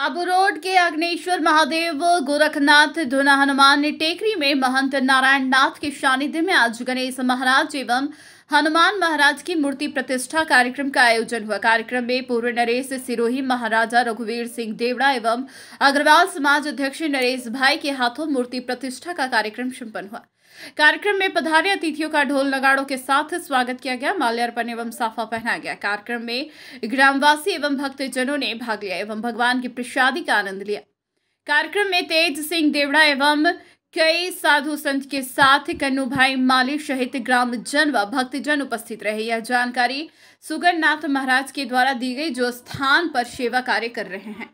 road के अग्नेश्वर महादेव गोरखनाथ धुना हनुमान टेकरी में महंत नारायण नाथ के सानिध्य में आज गणेश महाराज एवं हनुमान महाराज की मूर्ति प्रतिष्ठा कार्यक्रम का आयोजन हुआ कार्यक्रम में पूर्व नरेश सिरोही महाराजा रघुवीर सिंह देवड़ा एवं अग्रवाल समाज अध्यक्ष नरेश भाई के हाथों मूर्ति प्रतिष्ठा का कार्यक्रम सम्पन्न हुआ कार्यक्रम में पधारे अतिथियों का ढोल नगाड़ों के साथ स्वागत किया गया माल्यार्पण एवं साफा पहनाया गया कार्यक्रम में ग्रामवासी एवं भक्तजनों ने भाग लिया एवं भगवान की प्रसादी का आनंद लिया कार्यक्रम में तेज सिंह देवड़ा एवं कई साधु संत के साथ कन्नू भाई माली सहित जन व भक्तजन उपस्थित रहे यह जानकारी सुगरनाथ महाराज के द्वारा दी गई जो स्थान पर सेवा कार्य कर रहे हैं